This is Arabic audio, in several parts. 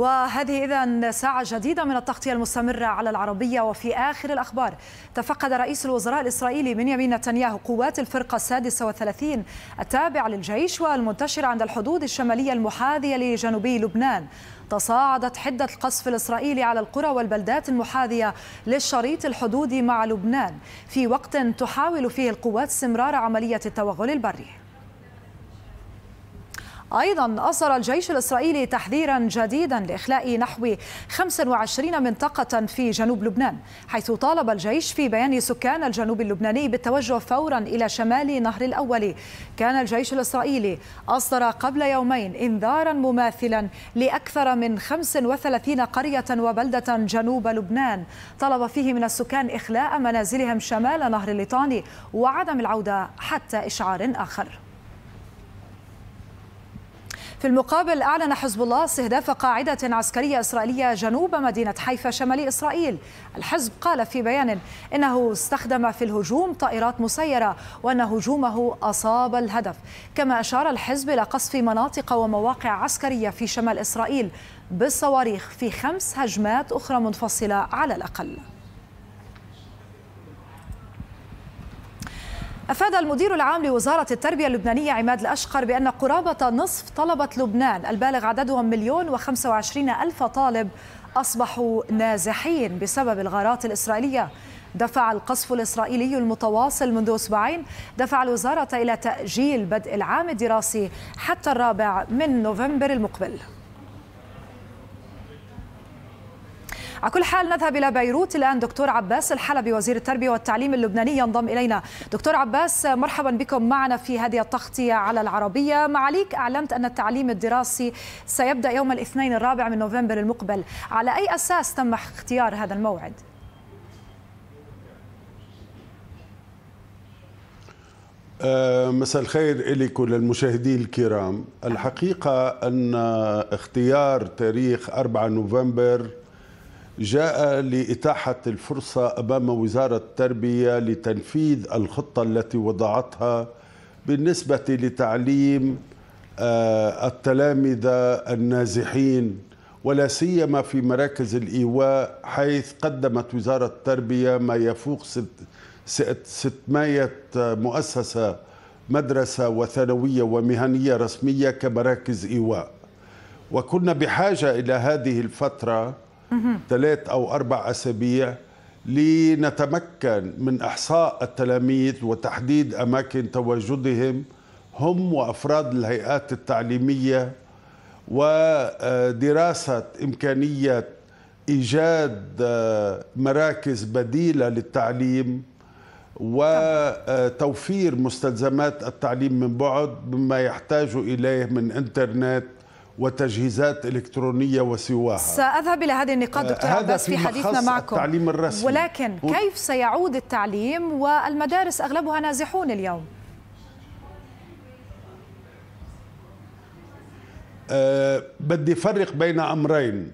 وهذه إذا ساعة جديدة من التغطية المستمرة على العربية وفي آخر الأخبار تفقد رئيس الوزراء الإسرائيلي بنيامين نتنياهو قوات الفرقة السادسة والثلاثين التابعة للجيش والمنتشرة عند الحدود الشمالية المحاذية لجنوبي لبنان تصاعدت حدة القصف الإسرائيلي على القرى والبلدات المحاذية للشريط الحدودي مع لبنان في وقت تحاول فيه القوات استمرار عملية التوغل البري أيضا أصدر الجيش الإسرائيلي تحذيرا جديدا لإخلاء نحو 25 منطقة في جنوب لبنان حيث طالب الجيش في بيان سكان الجنوب اللبناني بالتوجه فورا إلى شمال نهر الأول كان الجيش الإسرائيلي أصدر قبل يومين إنذارا مماثلا لأكثر من 35 قرية وبلدة جنوب لبنان طلب فيه من السكان إخلاء منازلهم شمال نهر الليطاني وعدم العودة حتى إشعار آخر في المقابل أعلن حزب الله استهداف قاعدة عسكرية إسرائيلية جنوب مدينة حيفا شمال إسرائيل الحزب قال في بيان إنه استخدم في الهجوم طائرات مسيرة وأن هجومه أصاب الهدف كما أشار الحزب إلى قصف مناطق ومواقع عسكرية في شمال إسرائيل بالصواريخ في خمس هجمات أخرى منفصلة على الأقل أفاد المدير العام لوزارة التربية اللبنانية عماد الأشقر بأن قرابة نصف طلبة لبنان البالغ عددهم مليون وخمسة وعشرين ألف طالب أصبحوا نازحين بسبب الغارات الإسرائيلية دفع القصف الإسرائيلي المتواصل منذ أسبوعين دفع الوزارة إلى تأجيل بدء العام الدراسي حتى الرابع من نوفمبر المقبل على كل حال نذهب إلى بيروت الآن دكتور عباس الحلبي وزير التربية والتعليم اللبناني ينضم إلينا دكتور عباس مرحبا بكم معنا في هذه التغطية على العربية معاليك أعلمت أن التعليم الدراسي سيبدأ يوم الاثنين الرابع من نوفمبر المقبل على أي أساس تم اختيار هذا الموعد؟ آه، مساء الخير إليك وللمشاهدين الكرام الحقيقة أن اختيار تاريخ 4 نوفمبر جاء لإتاحة الفرصة أمام وزارة التربية لتنفيذ الخطة التي وضعتها بالنسبة لتعليم آه، التلامذة النازحين ولا سيما في مراكز الإيواء حيث قدمت وزارة التربية ما يفوق 600 مؤسسة مدرسة وثانوية ومهنية رسمية كمراكز إيواء وكنا بحاجة إلى هذه الفترة ثلاث أو أربع أسابيع لنتمكن من إحصاء التلاميذ وتحديد أماكن تواجدهم هم وأفراد الهيئات التعليمية ودراسة إمكانية إيجاد آه، مراكز بديلة للتعليم وتوفير مستلزمات التعليم من بعد مما يحتاج إليه من إنترنت وتجهيزات إلكترونية وسواها سأذهب إلى هذه النقاط دكتور عباس في حديثنا معكم التعليم الرسمي ولكن كيف سيعود التعليم والمدارس أغلبها نازحون اليوم؟ أه بدي فرق بين أمرين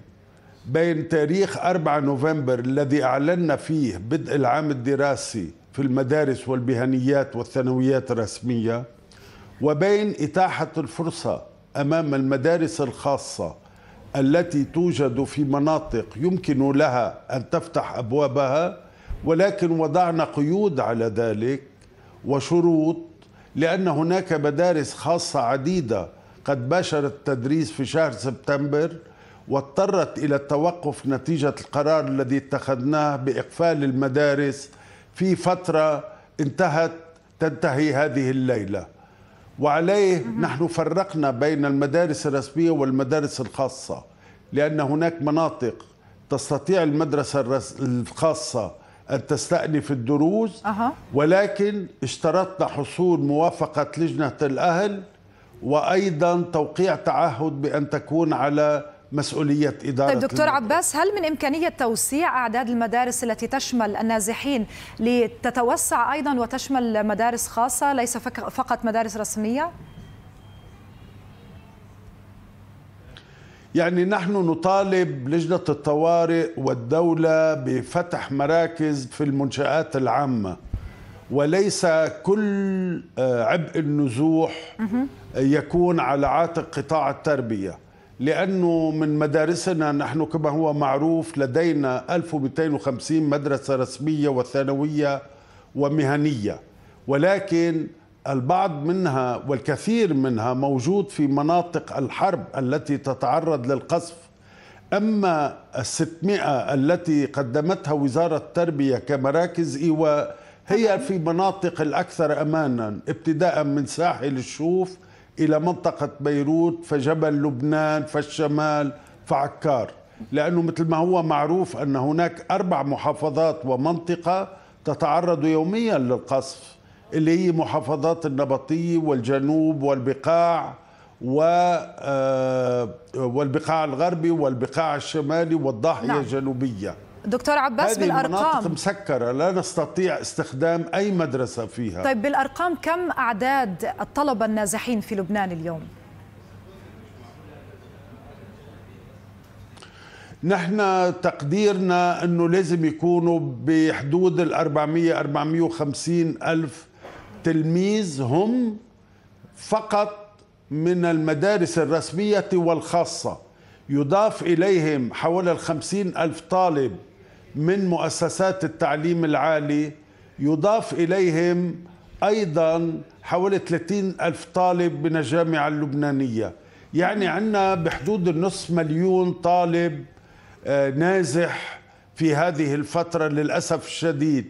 بين تاريخ 4 نوفمبر الذي أعلنا فيه بدء العام الدراسي في المدارس والبهنيات والثانويات الرسمية وبين إتاحة الفرصة امام المدارس الخاصه التي توجد في مناطق يمكن لها ان تفتح ابوابها ولكن وضعنا قيود على ذلك وشروط لان هناك مدارس خاصه عديده قد باشرت التدريس في شهر سبتمبر واضطرت الى التوقف نتيجه القرار الذي اتخذناه باقفال المدارس في فتره انتهت تنتهي هذه الليله وعليه نحن فرقنا بين المدارس الرسمية والمدارس الخاصة لأن هناك مناطق تستطيع المدرسة الخاصة أن تستأنف الدروس أه. ولكن اشترطنا حصول موافقة لجنة الأهل وأيضا توقيع تعهد بأن تكون على مسؤوليه اداره طيب دكتور المدارس. عباس هل من امكانيه توسيع اعداد المدارس التي تشمل النازحين لتتوسع ايضا وتشمل مدارس خاصه ليس فقط مدارس رسميه؟ يعني نحن نطالب لجنة الطوارئ والدولة بفتح مراكز في المنشآت العامة وليس كل آه، عبء النزوح يكون على عاتق قطاع التربية لأنه من مدارسنا نحن كما هو معروف لدينا 1250 مدرسة رسمية وثانوية ومهنية ولكن البعض منها والكثير منها موجود في مناطق الحرب التي تتعرض للقصف أما ال التي قدمتها وزارة التربية كمراكز إيواء هي في مناطق الأكثر أمانا ابتداء من ساحل الشوف إلى منطقة بيروت فجبل لبنان فالشمال فعكار لأنه مثل ما هو معروف أن هناك أربع محافظات ومنطقة تتعرض يوميا للقصف اللي هي محافظات النبطية والجنوب والبقاع و آه، والبقاع الغربي والبقاع الشمالي والضاحية نعم. الجنوبية دكتور عباس هذه بالارقام مسكره لا نستطيع استخدام اي مدرسه فيها طيب بالارقام كم اعداد الطلبه النازحين في لبنان اليوم نحن تقديرنا انه لازم يكونوا بحدود ال 400 450 الف تلميذ هم فقط من المدارس الرسميه والخاصه يضاف إليهم حوالي 50 ألف طالب من مؤسسات التعليم العالي يضاف إليهم أيضا حوالي 30 ألف طالب من الجامعة اللبنانية يعني عندنا بحدود النصف مليون طالب آه، نازح في هذه الفترة للأسف الشديد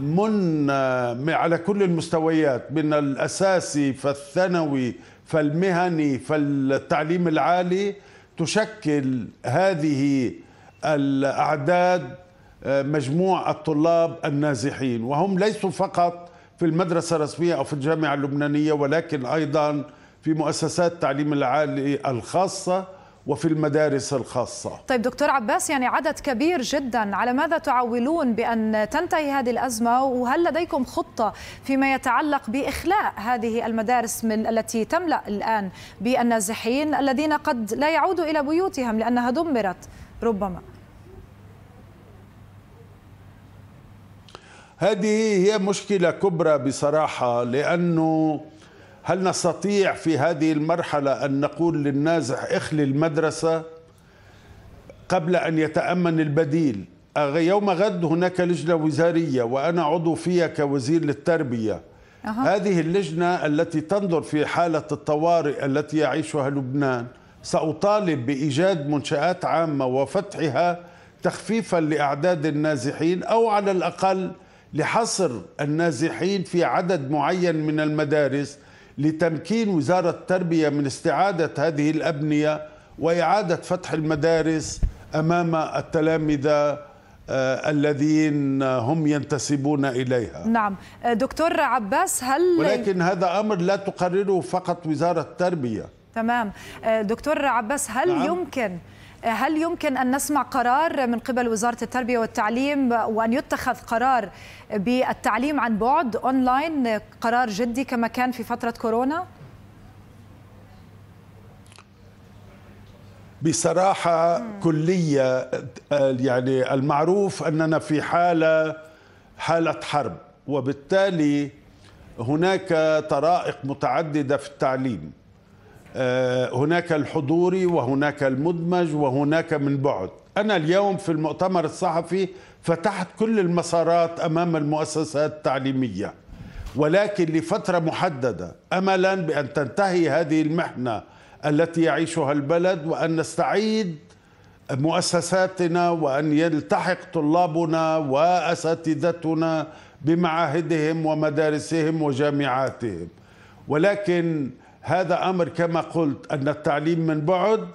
من آه، على كل المستويات من الأساسي فالثانوي فالمهني فالتعليم العالي تشكل هذه الأعداد مجموع الطلاب النازحين وهم ليسوا فقط في المدرسة الرسمية أو في الجامعة اللبنانية ولكن أيضا في مؤسسات التعليم العالي الخاصة وفي المدارس الخاصة طيب دكتور عباس يعني عدد كبير جدا على ماذا تعولون بأن تنتهي هذه الأزمة وهل لديكم خطة فيما يتعلق بإخلاء هذه المدارس من التي تملأ الآن بالنازحين الذين قد لا يعودوا إلى بيوتهم لأنها دمرت ربما هذه هي مشكلة كبرى بصراحة لأنه هل نستطيع في هذه المرحلة أن نقول للنازح اخلي المدرسة قبل أن يتأمن البديل يوم غد هناك لجنة وزارية وأنا عضو فيها كوزير للتربية أه. هذه اللجنة التي تنظر في حالة الطوارئ التي يعيشها لبنان سأطالب بإيجاد منشآت عامة وفتحها تخفيفا لأعداد النازحين أو على الأقل لحصر النازحين في عدد معين من المدارس لتمكين وزارة التربية من استعادة هذه الأبنية وإعادة فتح المدارس أمام التلامذة آه، الذين هم ينتسبون إليها نعم آه، دكتور عباس هل ولكن هذا أمر لا تقرره فقط وزارة التربية تمام آه، دكتور عباس هل نعم. يمكن هل يمكن أن نسمع قرار من قبل وزارة التربية والتعليم وأن يتخذ قرار بالتعليم عن بعد أونلاين قرار جدي كما كان في فترة كورونا؟ بصراحة كلية يعني المعروف أننا في حالة حالة حرب وبالتالي هناك طرائق متعددة في التعليم آه، هناك الحضوري وهناك المدمج وهناك من بعد أنا اليوم في المؤتمر الصحفي فتحت كل المسارات أمام المؤسسات التعليمية ولكن لفترة محددة أملا بأن تنتهي هذه المحنة التي يعيشها البلد وأن نستعيد مؤسساتنا وأن يلتحق طلابنا وأساتذتنا بمعاهدهم ومدارسهم وجامعاتهم ولكن هذا امر كما قلت ان التعليم من بعد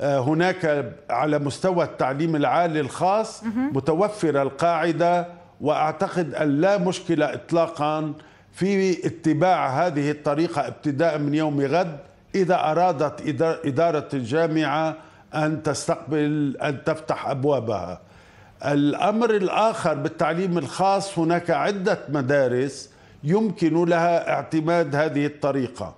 آه، هناك على مستوى التعليم العالي الخاص متوفره القاعده واعتقد ان لا مشكله اطلاقا في اتباع هذه الطريقه ابتداء من يوم غد اذا ارادت اداره الجامعه ان تستقبل ان تفتح ابوابها. الامر الاخر بالتعليم الخاص هناك عده مدارس يمكن لها اعتماد هذه الطريقه.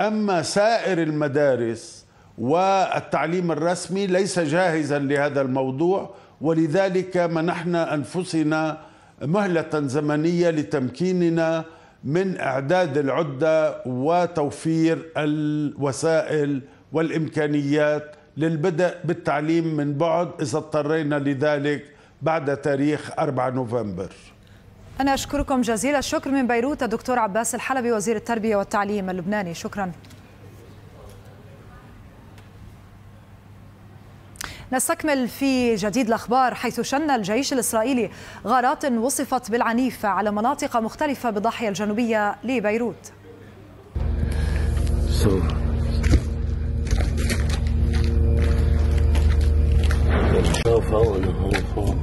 أما سائر المدارس والتعليم الرسمي ليس جاهزا لهذا الموضوع ولذلك منحنا أنفسنا مهلة زمنية لتمكيننا من إعداد العدة وتوفير الوسائل والإمكانيات للبدء بالتعليم من بعد إذا اضطرينا لذلك بعد تاريخ 4 نوفمبر أنا أشكركم جزيل الشكر من بيروت الدكتور عباس الحلبي وزير التربية والتعليم اللبناني شكرا نستكمل في جديد الأخبار حيث شن الجيش الإسرائيلي غارات وصفت بالعنيفة على مناطق مختلفة بالضاحية الجنوبية لبيروت فوق فوق فوق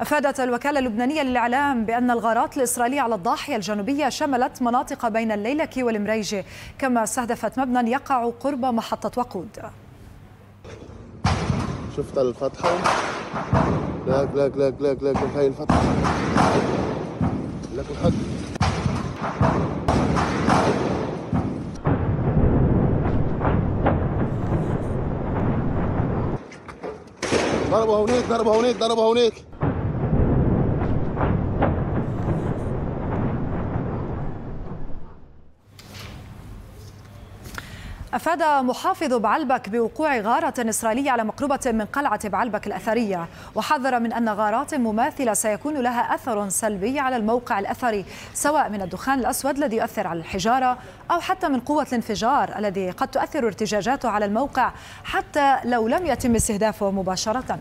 أفادت الوكالة اللبنانية للإعلام بأن الغارات الإسرائيلية على الضاحية الجنوبية شملت مناطق بين الليلكي والمريجة كما استهدفت مبنى يقع قرب محطة وقود شفت الفتحة لاك لاك لاك لاك لاك هاي الفتحة لك ضربه هونيك ضربه هونيك ضربه هونيك أفاد محافظ بعلبك بوقوع غارة إسرائيلية على مقربة من قلعة بعلبك الأثرية وحذر من أن غارات مماثلة سيكون لها أثر سلبي على الموقع الأثري سواء من الدخان الأسود الذي يؤثر على الحجارة أو حتى من قوة الانفجار الذي قد تؤثر ارتجاجاته على الموقع حتى لو لم يتم استهدافه مباشرةً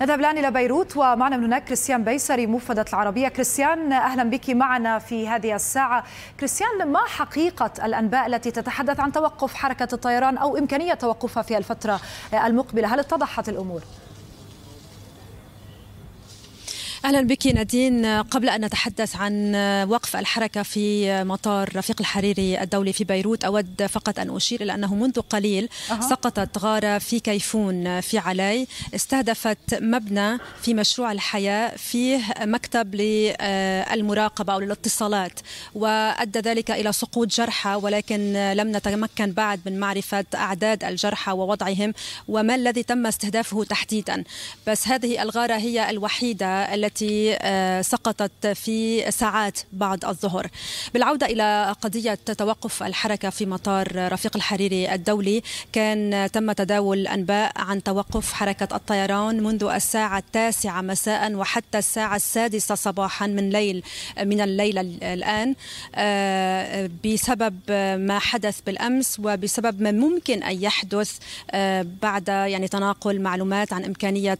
نذهب الآن إلى بيروت ومعنا من هناك كريستيان بيسري موفدة العربية كريستيان أهلا بك معنا في هذه الساعة كريستيان ما حقيقة الأنباء التي تتحدث عن توقف حركة الطيران أو إمكانية توقفها في الفترة المقبلة هل اتضحت الأمور؟ اهلا بك نادين قبل ان نتحدث عن وقف الحركه في مطار رفيق الحريري الدولي في بيروت اود فقط ان اشير الى انه منذ قليل أه. سقطت غاره في كيفون في علي استهدفت مبنى في مشروع الحياه فيه مكتب للمراقبه او للاتصالات وادى ذلك الى سقوط جرحى ولكن لم نتمكن بعد من معرفه اعداد الجرحى ووضعهم وما الذي تم استهدافه تحديدا بس هذه الغاره هي الوحيده التي التي آه، سقطت في ساعات بعد الظهر بالعودة إلى قضية توقف الحركة في مطار رفيق الحريري الدولي كان تم تداول أنباء عن توقف حركة الطيران منذ الساعة التاسعة مساء وحتى الساعة السادسة صباحا من ليل من الليلة الآن آه، بسبب ما حدث بالأمس وبسبب ما ممكن أن يحدث آه، بعد يعني تناقل معلومات عن إمكانية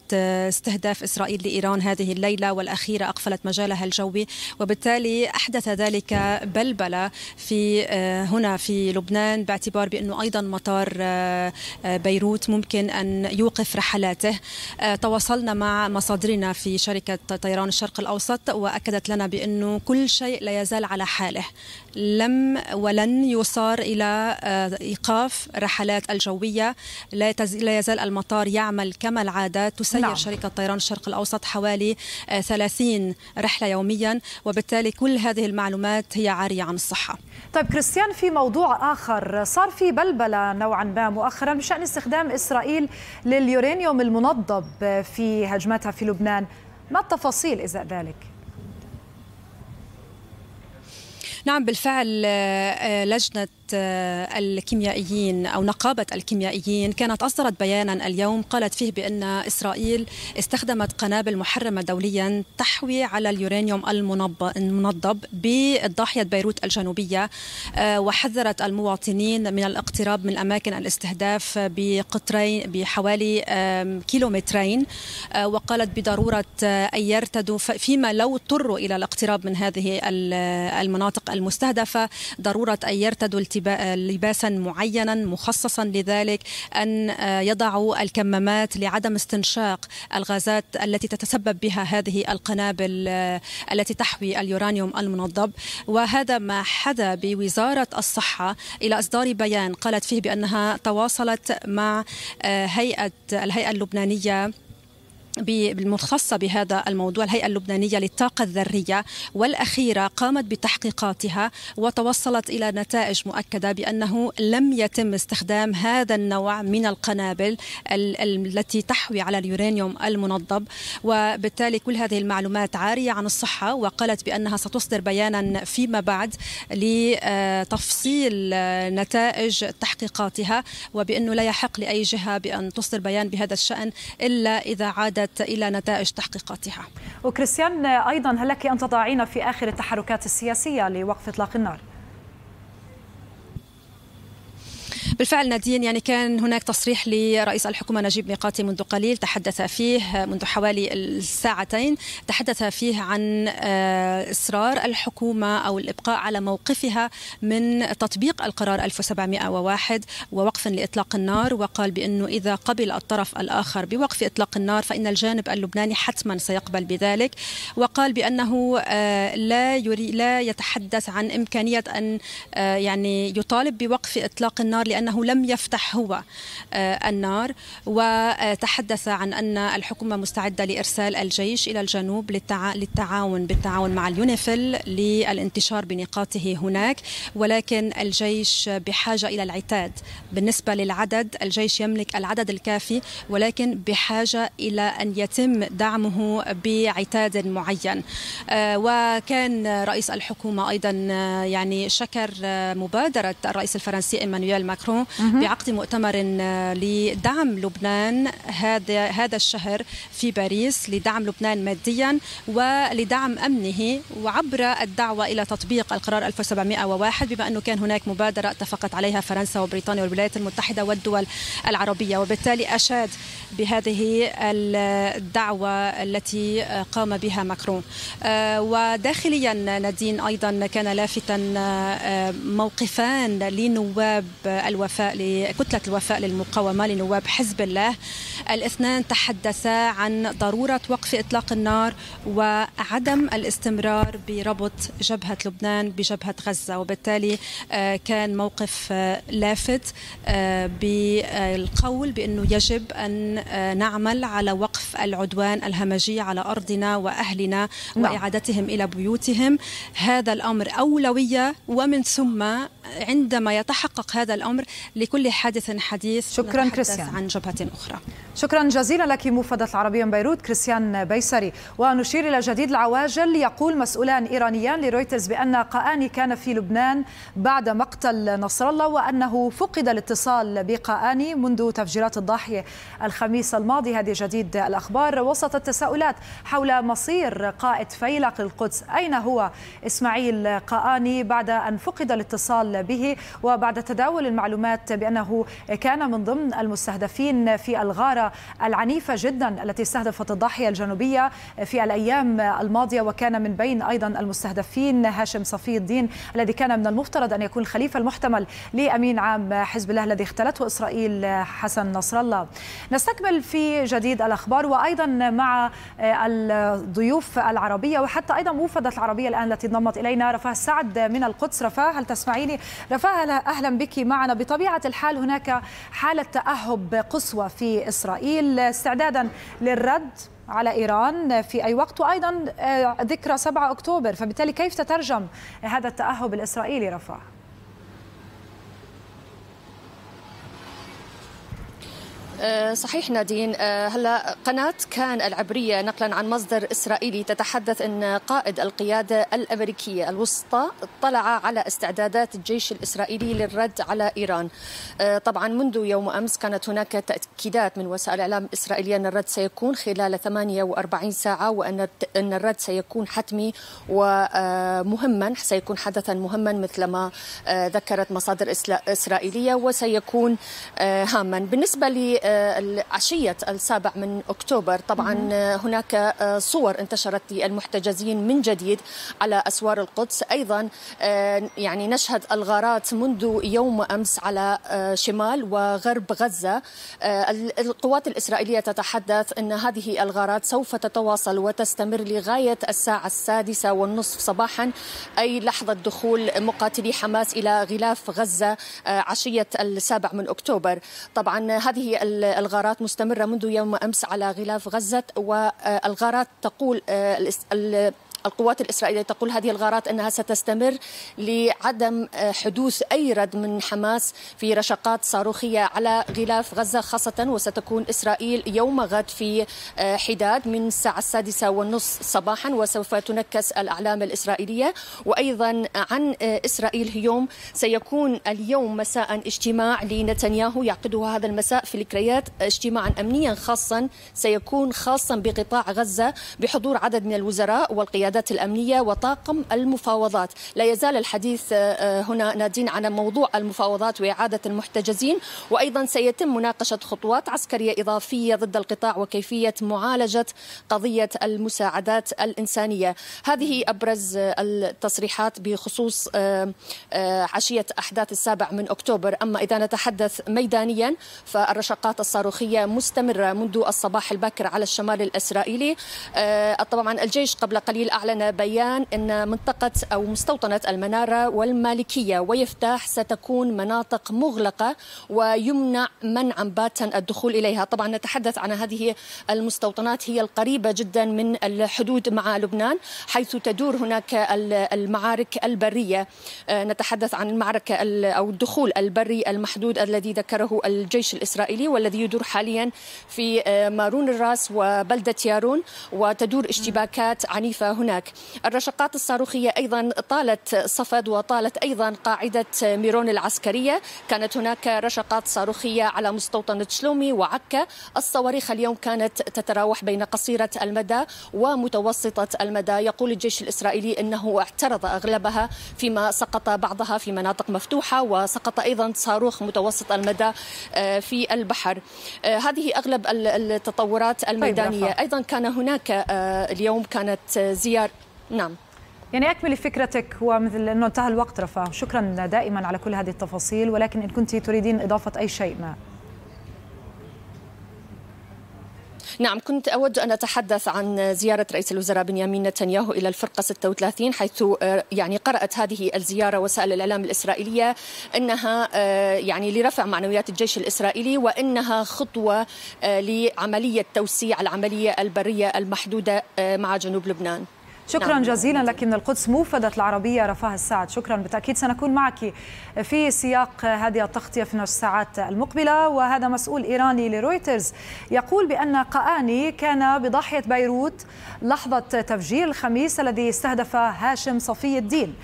استهداف إسرائيل لإيران هذه الليلة والأخيرة أقفلت مجالها الجوي وبالتالي أحدث ذلك بلبلة في آه، هنا في لبنان باعتبار بأنه أيضا مطار آه، آه، بيروت ممكن أن يوقف رحلاته تواصلنا مع مصادرنا في شركة طيران الشرق الأوسط وأكدت لنا بأنه كل شيء لا يزال على حاله لم ولن يصار إلى إيقاف رحلات الجوية لا يزال المطار يعمل كما العادة تسير نعم. شركة طيران الشرق الأوسط حوالي 30 رحلة يوميا وبالتالي كل هذه المعلومات هي عارية عن الصحة طيب كريستيان في موضوع آخر صار في بلبلة نوعا ما مؤخرا بشأن استخدام إسرائيل لليورانيوم المنضب في هجماتها في لبنان ما التفاصيل إذا ذلك؟ نعم بالفعل آه، آه، لجنة آه، الكيميائيين أو نقابة الكيميائيين كانت أصدرت بيانا اليوم قالت فيه بأن إسرائيل استخدمت قنابل محرمة دوليا تحوي على اليورانيوم المنضب بضاحية بيروت الجنوبية آه، وحذرت المواطنين من الاقتراب من أماكن الاستهداف بقطرين بحوالي كيلومترين آه، وقالت بضرورة أن يرتدوا فيما لو اضطروا إلى الاقتراب من هذه المناطق المستهدفة ضرورة أن يرتدوا لباسا معينا مخصصا لذلك أن آه، يضعوا الكمامات لعدم استنشاق الغازات التي تتسبب بها هذه القنابل آه، التي تحوي اليورانيوم المنضب وهذا ما حدا بوزارة الصحة إلى إصدار بيان قالت فيه بأنها تواصلت مع آه، هيئة الهيئة اللبنانية المختصة بهذا الموضوع الهيئة اللبنانية للطاقة الذرية والأخيرة قامت بتحقيقاتها وتوصلت إلى نتائج مؤكدة بأنه لم يتم استخدام هذا النوع من القنابل التي تحوي على اليورانيوم المنضب وبالتالي كل هذه المعلومات عارية عن الصحة وقالت بأنها ستصدر بيانا فيما بعد لتفصيل نتائج تحقيقاتها وبأنه لا يحق لأي جهة بأن تصدر بيان بهذا الشأن إلا إذا عادت وصلت إلى نتائج تحقيقاتها وكريستيان أيضا هل لك أن تضعينا في آخر التحركات السياسية لوقف إطلاق النار؟ بالفعل نادين يعني كان هناك تصريح لرئيس الحكومة نجيب ميقاتي منذ قليل تحدث فيه منذ حوالي الساعتين تحدث فيه عن آه، إصرار الحكومة أو الإبقاء على موقفها من تطبيق القرار 1701 ووقف لإطلاق النار وقال بأنه إذا قبل الطرف الآخر بوقف إطلاق النار فإن الجانب اللبناني حتما سيقبل بذلك وقال بأنه آه، لا يري لا يتحدث عن إمكانية أن آه، يعني يطالب بوقف إطلاق النار بأنه لم يفتح هو آه، النار وتحدث عن أن الحكومة مستعدة لإرسال الجيش إلى الجنوب للتعاون بالتعاون مع اليونيفل للانتشار بنقاطه هناك ولكن الجيش بحاجة إلى العتاد بالنسبة للعدد الجيش يملك العدد الكافي ولكن بحاجة إلى أن يتم دعمه بعتاد معين آه، وكان رئيس الحكومة أيضا آه، يعني شكر مبادرة الرئيس الفرنسي إيمانويل ماكرون ماكرون بعقد مؤتمر آه، لدعم لبنان هذا هذا الشهر في باريس لدعم لبنان ماديا ولدعم امنه وعبر الدعوه الى تطبيق القرار 1701 بما انه كان هناك مبادره اتفقت عليها فرنسا وبريطانيا والولايات المتحده والدول العربيه وبالتالي اشاد بهذه الدعوه التي آه، قام بها ماكرون آه، وداخليا نادين ايضا كان لافتا موقفان لنواب الوفاء لكتلة الوفاء للمقاومة لنواب حزب الله الاثنان تحدثا عن ضرورة وقف إطلاق النار وعدم الاستمرار بربط جبهة لبنان بجبهة غزة وبالتالي آه، كان موقف آه، لافت آه، بالقول بأنه يجب أن نعمل على وقف العدوان الهمجي على أرضنا وأهلنا نعم. وإعادتهم إلى بيوتهم هذا الأمر أولوية ومن ثم عندما يتحقق هذا الأمر لكل حادث حديث شكرا كريستيان عن جبهة أخرى شكرا جزيلا لك موفدة العربية من بيروت كريستيان بيسري ونشير إلى جديد العواجل يقول مسؤولان إيرانيان لرويترز بأن قآني كان في لبنان بعد مقتل نصر الله وأنه فقد الاتصال بقآني منذ تفجيرات الضاحية الخميس الماضي هذه جديد الأخبار وسط التساؤلات حول مصير قائد فيلق القدس أين هو إسماعيل قآني بعد أن فقد الاتصال به وبعد تداول المعلومات بأنه كان من ضمن المستهدفين في الغارة العنيفة جدا التي استهدفت الضاحية الجنوبية في الأيام الماضية وكان من بين أيضا المستهدفين هاشم صفي الدين الذي كان من المفترض أن يكون الخليفة المحتمل لأمين عام حزب الله الذي اختلته إسرائيل حسن نصر الله نستكمل في جديد الأخبار وأيضا مع الضيوف العربية وحتى أيضا وفدت العربية الآن التي انضمت إلينا رفاه سعد من القدس رفاه هل تسمعيني رفاه أهلا بك معنا بطبيعة الحال هناك حالة تأهب قصوى في إسرائيل استعدادا للرد على إيران في أي وقت وأيضا آه، ذكرى 7 أكتوبر فبالتالي كيف تترجم هذا التأهب الإسرائيلي رفاه؟ آه، صحيح نادين آه، هلا قناة كان العبرية نقلا عن مصدر إسرائيلي تتحدث أن قائد القيادة الأمريكية الوسطى اطلع على استعدادات الجيش الإسرائيلي للرد على إيران آه، طبعا منذ يوم أمس كانت هناك تأكيدات من وسائل الإعلام الإسرائيلية أن الرد سيكون خلال 48 ساعة وأن أن الرد سيكون حتمي ومهما سيكون حدثا مهما مثل ما ذكرت مصادر إسرائيلية وسيكون هاما بالنسبة لي آه، عشية السابع من أكتوبر طبعا آه، هناك آه، صور انتشرت للمحتجزين من جديد على أسوار القدس أيضا يعني نشهد الغارات منذ يوم أمس على شمال وغرب غزة القوات الإسرائيلية تتحدث أن هذه الغارات سوف تتواصل وتستمر لغاية الساعة السادسة والنصف صباحا أي لحظة دخول مقاتلي حماس إلى غلاف غزة عشية السابع من أكتوبر طبعا هذه الغارات مستمرة منذ يوم أمس على غلاف غزة والغارات تقول آه، القوات الإسرائيلية تقول هذه الغارات أنها ستستمر لعدم آه، حدوث أي رد من حماس في رشقات صاروخية على غلاف غزة خاصة وستكون إسرائيل يوم غد في آه، حداد من الساعة السادسة والنصف صباحا وسوف تنكس الأعلام الإسرائيلية وأيضا عن آه، إسرائيل هيوم سيكون اليوم مساء اجتماع لنتنياهو يعقده هذا المساء في الكريات اجتماعا أمنيا خاصا سيكون خاصا بقطاع غزة بحضور عدد من الوزراء والقيادات القيادات الأمنية وطاقم المفاوضات لا يزال الحديث آه، آه، هنا نادين عن موضوع المفاوضات وإعادة المحتجزين وأيضا سيتم مناقشة خطوات عسكرية إضافية ضد القطاع وكيفية معالجة قضية المساعدات الإنسانية هذه أبرز التصريحات بخصوص آه، عشية أحداث السابع من أكتوبر أما إذا نتحدث ميدانيا فالرشقات الصاروخية مستمرة منذ الصباح الباكر على الشمال الإسرائيلي طبعا الجيش قبل قليل أعلن أعلن بيان أن منطقة أو مستوطنة المنارة والمالكية ويفتاح ستكون مناطق مغلقة ويمنع منعا باتا الدخول إليها طبعا نتحدث عن هذه المستوطنات هي القريبة جدا من الحدود مع لبنان حيث تدور هناك المعارك البرية آه، نتحدث عن المعركة أو الدخول البري المحدود الذي ذكره الجيش الإسرائيلي والذي يدور حاليا في آه، مارون الراس وبلدة يارون وتدور اشتباكات عنيفة هنا هناك الرشقات الصاروخية أيضا طالت صفد وطالت أيضا قاعدة ميرون العسكرية كانت هناك رشقات صاروخية على مستوطنة شلومي وعكا الصواريخ اليوم كانت تتراوح بين قصيرة المدى ومتوسطة المدى يقول الجيش الإسرائيلي أنه اعترض أغلبها فيما سقط بعضها في مناطق مفتوحة وسقط أيضا صاروخ متوسط المدى آه، في البحر آه، هذه أغلب التطورات طيب، الميدانية أيضا كان هناك آه، اليوم كانت زيارة مليار نعم يعني أكملي فكرتك ومثل أنه انتهى الوقت رفاه شكرا دائما على كل هذه التفاصيل ولكن إن كنت تريدين إضافة أي شيء ما نعم كنت أود أن أتحدث عن زيارة رئيس الوزراء بنيامين نتنياهو إلى الفرقة 36 حيث آه، يعني قرأت هذه الزيارة وسائل الإعلام الإسرائيلية أنها آه، يعني لرفع معنويات الجيش الإسرائيلي وأنها خطوة آه، لعملية توسيع العملية البرية المحدودة مع جنوب لبنان شكرا نعم. جزيلا لك من القدس موفدة العربية رفاه السعد شكرا بالتأكيد سنكون معك في سياق هذه التغطية في نصف الساعات المقبلة وهذا مسؤول إيراني لرويترز يقول بأن قآني كان بضاحية بيروت لحظة تفجير الخميس الذي استهدف هاشم صفي الدين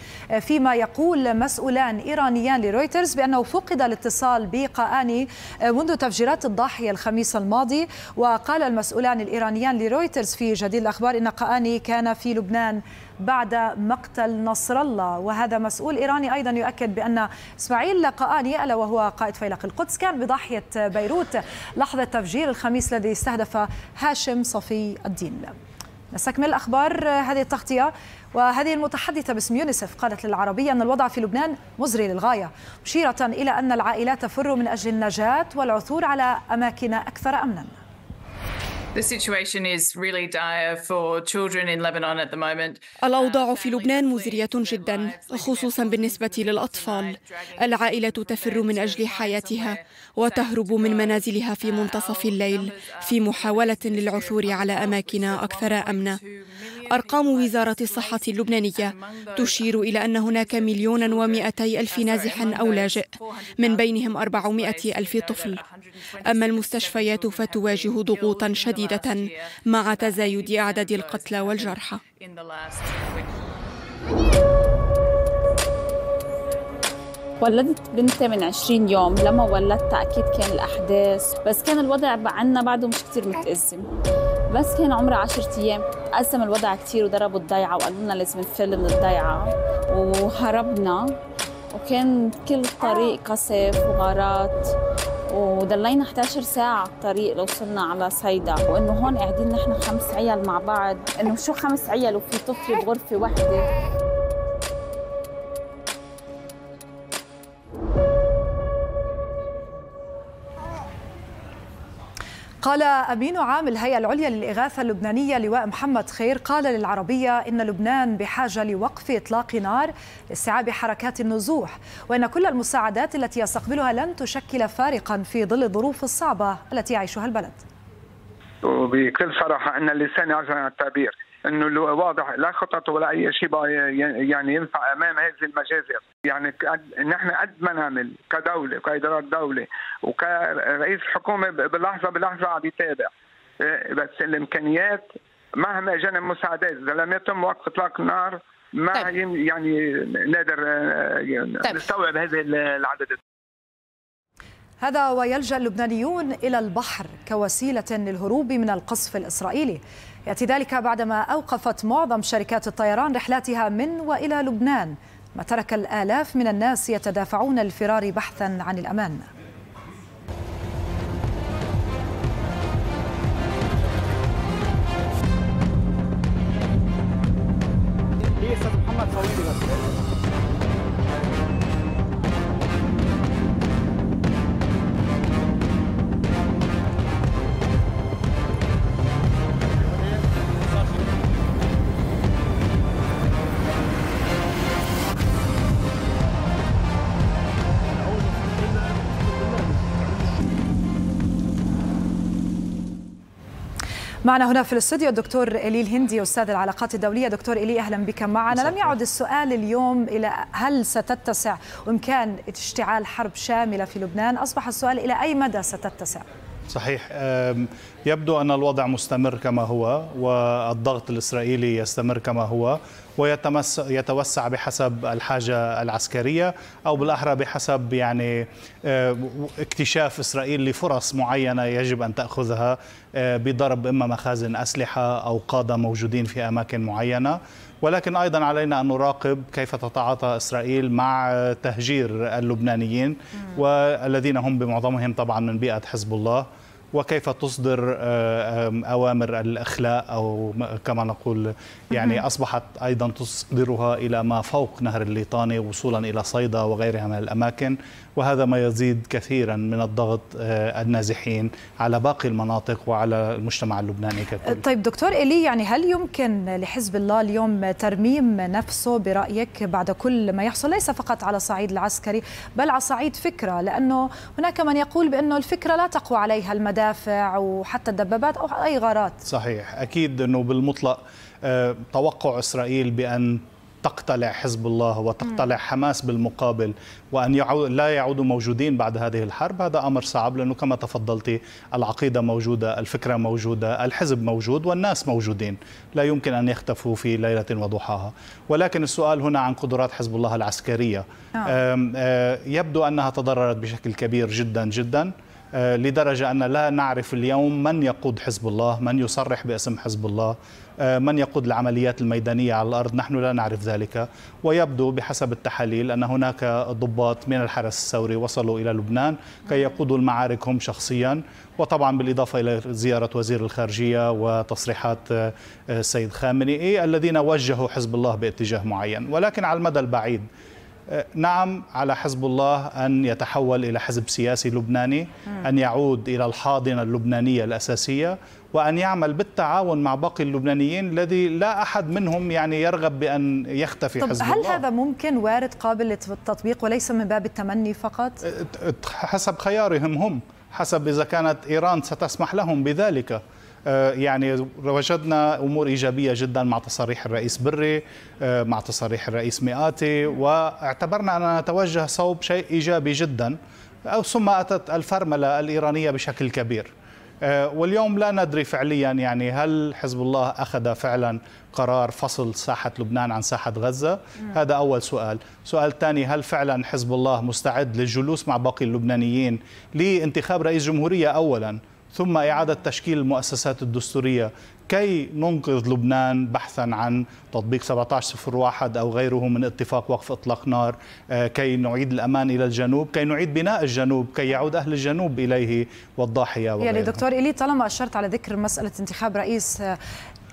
فيما يقول مسؤولان إيرانيان لرويترز بأنه فقد الاتصال بقآني منذ تفجيرات الضاحية الخميس الماضي وقال المسؤولان الإيرانيان لرويترز في جديد الأخبار أن قآني كان في لبنان لبنان بعد مقتل نصر الله وهذا مسؤول إيراني أيضا يؤكد بأن إسماعيل قآني ألا وهو قائد فيلق القدس كان بضاحية بيروت لحظة تفجير الخميس الذي استهدف هاشم صفي الدين نستكمل الأخبار هذه التغطية وهذه المتحدثة باسم يونيسف قالت للعربية أن الوضع في لبنان مزري للغاية مشيرة إلى أن العائلات تفر من أجل النجاة والعثور على أماكن أكثر أمناً الأوضاع uh, في لبنان مزرية جدا خصوصا بالنسبة للأطفال العائلة تفر من أجل حياتها وتهرب من منازلها في uh, منتصف الليل في محاولة للعثور على أماكن أكثر أمنا أرقام وزارة الصحة اللبنانية تشير إلى أن هناك مليون ومئتي ألف نازح أو لاجئ من بينهم أربعمائة ألف طفل أما المستشفيات فتواجه ضغوطا شديدة مع تزايد أعداد القتلى والجرحى ولدت بنتي من 20 يوم لما ولدتها اكيد كان الاحداث بس كان الوضع عندنا بعده مش كثير متازم بس كان عمرها 10 ايام قسم الوضع كثير وضربوا الضيعه وقالوا لنا لازم نفل من الضيعه وهربنا وكان كل طريق قصف وغارات وضلينا 11 ساعة على الطريق لوصلنا على صيدا وانه هون قاعدين نحن خمس عيال مع بعض انه شو خمس عيال وفي طفل بغرفة واحدة قال أمين عام الهيئة العليا للإغاثة اللبنانية لواء محمد خير قال للعربية إن لبنان بحاجة لوقف إطلاق نار لاستيعاب حركات النزوح وإن كل المساعدات التي يستقبلها لن تشكل فارقا في ظل الظروف الصعبة التي يعيشها البلد وبكل صراحة أن اللسان يعزل عن التعبير انه واضح لا خطط ولا اي شيء يعني ينفع امام هذه المجازر، يعني نحن قد ما نعمل كدوله كاداره دوله وكرئيس حكومه بلحظه بلحظه عم يتابع إيه، بس الامكانيات مهما اجانا مساعدات اذا لم يتم وقف اطلاق النار ما طيب. يعني نادر آه، طيب. نستوعب هذه العدد هذا ويلجا اللبنانيون الى البحر كوسيله للهروب من القصف الاسرائيلي يأتي ذلك بعدما أوقفت معظم شركات الطيران رحلاتها من وإلى لبنان ما ترك الآلاف من الناس يتدافعون الفرار بحثا عن الأمان معنا هنا في الاستوديو الدكتور إلي الهندي أستاذ العلاقات الدولية دكتور إلي أهلا بك معنا صحيح. لم يعد السؤال اليوم إلى هل ستتسع إمكان اشتعال حرب شاملة في لبنان أصبح السؤال إلى أي مدى ستتسع صحيح يبدو أن الوضع مستمر كما هو والضغط الإسرائيلي يستمر كما هو ويتوسع بحسب الحاجة العسكرية أو بالأحرى بحسب يعني آه، اكتشاف إسرائيل لفرص معينة يجب أن تأخذها آه، بضرب إما مخازن أسلحة أو قادة موجودين في أماكن معينة ولكن ايضا علينا ان نراقب كيف تتعاطى اسرائيل مع تهجير اللبنانيين والذين هم بمعظمهم طبعا من بيئه حزب الله وكيف تصدر آه، اوامر الاخلاء او كما نقول يعني اصبحت ايضا تصدرها الى ما فوق نهر الليطاني وصولا الى صيدا وغيرها من الاماكن وهذا ما يزيد كثيرا من الضغط آه، النازحين على باقي المناطق وعلى المجتمع اللبناني ككل طيب دكتور إلي يعني هل يمكن لحزب الله اليوم ترميم نفسه برأيك بعد كل ما يحصل ليس فقط على الصعيد العسكري بل على صعيد فكرة لأنه هناك من يقول بأنه الفكرة لا تقوى عليها المدافع وحتى الدبابات أو أي غارات صحيح أكيد أنه بالمطلق آه، توقع إسرائيل بأن تقتلع حزب الله وتقتلع حماس بالمقابل وأن يعود لا يعودوا موجودين بعد هذه الحرب هذا أمر صعب لأنه كما تفضلتي العقيدة موجودة الفكرة موجودة الحزب موجود والناس موجودين لا يمكن أن يختفوا في ليلة وضحاها ولكن السؤال هنا عن قدرات حزب الله العسكرية آه. آه، يبدو أنها تضررت بشكل كبير جدا جدا آه، لدرجة أن لا نعرف اليوم من يقود حزب الله من يصرح باسم حزب الله آه، من يقود العمليات الميدانية على الأرض نحن لا نعرف ذلك ويبدو بحسب التحاليل أن هناك ضباط من الحرس الثوري وصلوا إلى لبنان كي يقودوا المعارك هم شخصيا وطبعا بالإضافة إلى زيارة وزير الخارجية وتصريحات السيد آه، خامنئي الذين وجهوا حزب الله باتجاه معين ولكن على المدى البعيد آه، نعم على حزب الله أن يتحول إلى حزب سياسي لبناني أن يعود إلى الحاضنة اللبنانية الأساسية وأن يعمل بالتعاون مع باقي اللبنانيين الذي لا أحد منهم يعني يرغب بأن يختفي طب حزب هل الله. هذا ممكن وارد قابل للتطبيق وليس من باب التمني فقط؟ آه، آه، حسب خيارهم هم حسب إذا كانت إيران ستسمح لهم بذلك آه، يعني وجدنا امور ايجابيه جدا مع تصريح الرئيس بري آه، مع تصريح الرئيس مئاتي واعتبرنا اننا نتوجه صوب شيء ايجابي جدا أو ثم اتت الفرمله الايرانيه بشكل كبير آه، واليوم لا ندري فعليا يعني هل حزب الله اخذ فعلا قرار فصل ساحه لبنان عن ساحه غزه؟ هذا اول سؤال، سؤال ثاني هل فعلا حزب الله مستعد للجلوس مع باقي اللبنانيين لانتخاب رئيس جمهوريه اولا؟ ثم إعادة تشكيل المؤسسات الدستورية كي ننقذ لبنان بحثا عن تطبيق 1701 أو غيره من اتفاق وقف إطلاق نار آه، كي نعيد الأمان إلى الجنوب كي نعيد بناء الجنوب كي يعود أهل الجنوب إليه والضاحية وغيره. يعني دكتور إلي طالما أشرت على ذكر مسألة انتخاب رئيس آه،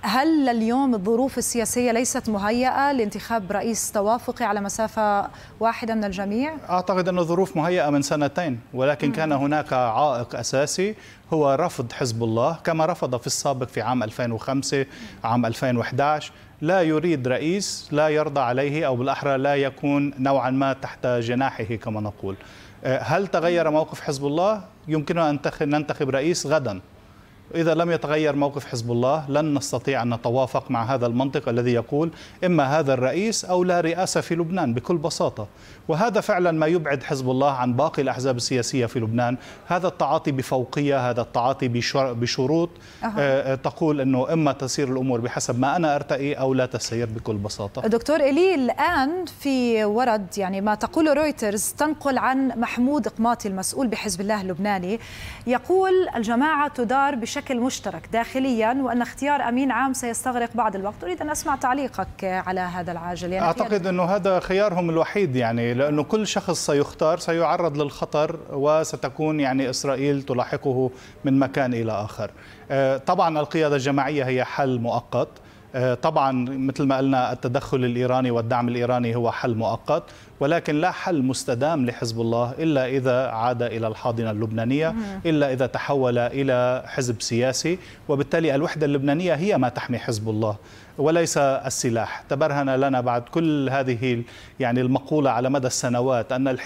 هل اليوم الظروف السياسية ليست مهيئة لانتخاب رئيس توافقي على مسافة واحدة من الجميع؟ أعتقد أن الظروف مهيئة من سنتين ولكن كان هناك عائق أساسي هو رفض حزب الله كما رفض في السابق في عام 2005 عام 2011 لا يريد رئيس لا يرضى عليه أو بالأحرى لا يكون نوعا ما تحت جناحه كما نقول أه، هل تغير موقف حزب الله؟ يمكننا أن ننتخب رئيس غدا إذا لم يتغير موقف حزب الله لن نستطيع أن نتوافق مع هذا المنطق الذي يقول إما هذا الرئيس أو لا رئاسة في لبنان بكل بساطة وهذا فعلا ما يبعد حزب الله عن باقي الأحزاب السياسية في لبنان هذا التعاطي بفوقية هذا التعاطي بشروط آه،, أه. تقول أنه إما تسير الأمور بحسب ما أنا أرتئي أو لا تسير بكل بساطة دكتور إلي الآن في ورد يعني ما تقوله رويترز تنقل عن محمود قماطي المسؤول بحزب الله اللبناني يقول الجماعة تدار بشكل بشكل مشترك داخليا وأن اختيار أمين عام سيستغرق بعض الوقت أريد أن أسمع تعليقك على هذا العاجل يعني أعتقد أنه هذا خيارهم الوحيد يعني لأنه كل شخص سيختار سيعرض للخطر وستكون يعني إسرائيل تلاحقه من مكان إلى آخر آه، طبعا القيادة الجماعية هي حل مؤقت آه، طبعا مثل ما قلنا التدخل الايراني والدعم الايراني هو حل مؤقت ولكن لا حل مستدام لحزب الله الا اذا عاد الى الحاضنه اللبنانيه الا اذا تحول الى حزب سياسي وبالتالي الوحده اللبنانيه هي ما تحمي حزب الله وليس السلاح تبرهن لنا بعد كل هذه يعني المقولة على مدى السنوات أن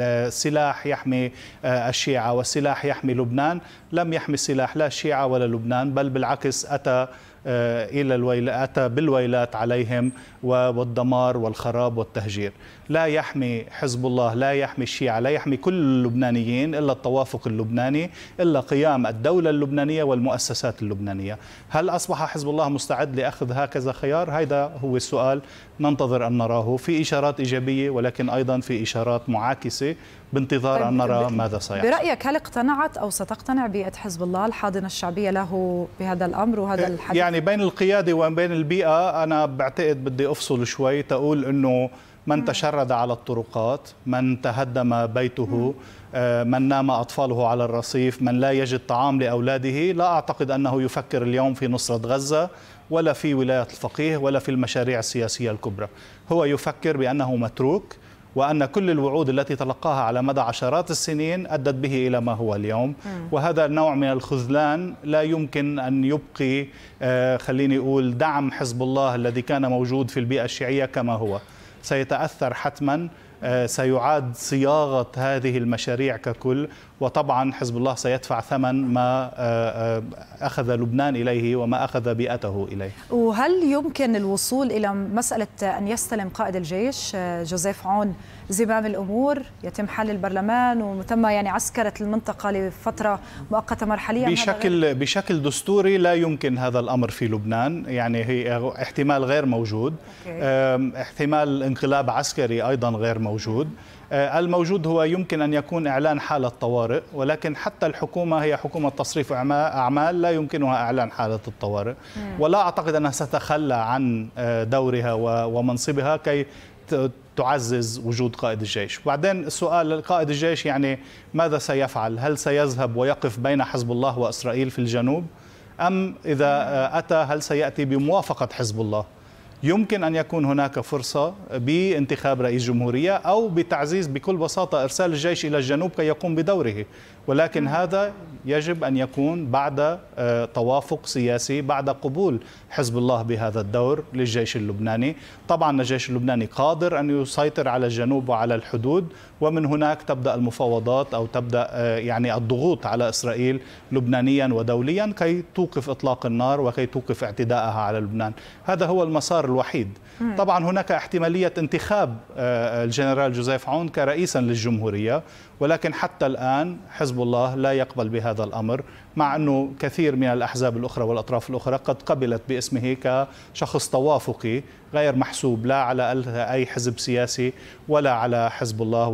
السلاح يحمي آه، الشيعة والسلاح يحمي لبنان لم يحمي السلاح لا الشيعة ولا لبنان بل بالعكس أتى آه، الى الويلات اتى بالويلات عليهم والدمار والخراب والتهجير لا يحمي حزب الله لا يحمي الشيعة لا يحمي كل اللبنانيين إلا التوافق اللبناني إلا قيام الدولة اللبنانية والمؤسسات اللبنانية هل أصبح حزب الله مستعد لأخذ هكذا خيار؟ هذا هو السؤال ننتظر أن نراه في إشارات إيجابية ولكن أيضا في إشارات معاكسة بانتظار طيب أن نرى ماذا سيحدث برأيك هل اقتنعت أو ستقتنع بيئة حزب الله الحاضنة الشعبية له بهذا الأمر وهذا إيه، الحديث؟ يعني بين القيادة وبين البيئة أنا بعتقد بدي أفصل شوي تقول أنه من تشرد على الطرقات من تهدم بيته آه، من نام أطفاله على الرصيف من لا يجد طعام لأولاده لا أعتقد أنه يفكر اليوم في نصرة غزة ولا في ولاية الفقيه ولا في المشاريع السياسية الكبرى هو يفكر بأنه متروك وأن كل الوعود التي تلقاها على مدى عشرات السنين أدت به إلى ما هو اليوم وهذا النوع من الخذلان لا يمكن أن يبقي آه، خليني أقول دعم حزب الله الذي كان موجود في البيئة الشيعية كما هو سيتأثر حتما آه، سيعاد صياغة هذه المشاريع ككل وطبعا حزب الله سيدفع ثمن ما آه، آه، أخذ لبنان إليه وما أخذ بيئته إليه وهل يمكن الوصول إلى مسألة أن يستلم قائد الجيش جوزيف عون زمام الامور يتم حل البرلمان وتم يعني عسكره المنطقه لفتره مؤقته مرحليه بشكل بشكل دستوري لا يمكن هذا الامر في لبنان يعني هي احتمال غير موجود أوكي. احتمال انقلاب عسكري ايضا غير موجود الموجود هو يمكن أن يكون إعلان حالة طوارئ ولكن حتى الحكومة هي حكومة تصريف أعمال لا يمكنها إعلان حالة الطوارئ ولا أعتقد أنها ستتخلى عن دورها ومنصبها كي تعزز وجود قائد الجيش وبعدين السؤال قائد الجيش يعني ماذا سيفعل هل سيذهب ويقف بين حزب الله وإسرائيل في الجنوب أم إذا آه، أتى هل سيأتي بموافقة حزب الله يمكن أن يكون هناك فرصة بانتخاب رئيس جمهورية أو بتعزيز بكل بساطة إرسال الجيش إلى الجنوب كي يقوم بدوره ولكن هذا يجب أن يكون بعد آه، توافق سياسي بعد قبول حزب الله بهذا الدور للجيش اللبناني طبعا الجيش اللبناني قادر أن يسيطر على الجنوب وعلى الحدود ومن هناك تبدأ المفاوضات أو تبدأ آه، يعني الضغوط على إسرائيل لبنانيا ودوليا كي توقف إطلاق النار وكي توقف اعتداءها على لبنان هذا هو المسار الوحيد طبعا هناك احتمالية انتخاب آه، الجنرال جوزيف عون كرئيسا للجمهورية ولكن حتى الآن حزب الله لا يقبل بهذا الأمر مع أنه كثير من الأحزاب الأخرى والأطراف الأخرى قد قبلت باسمه كشخص توافقي غير محسوب لا على أي حزب سياسي ولا على حزب الله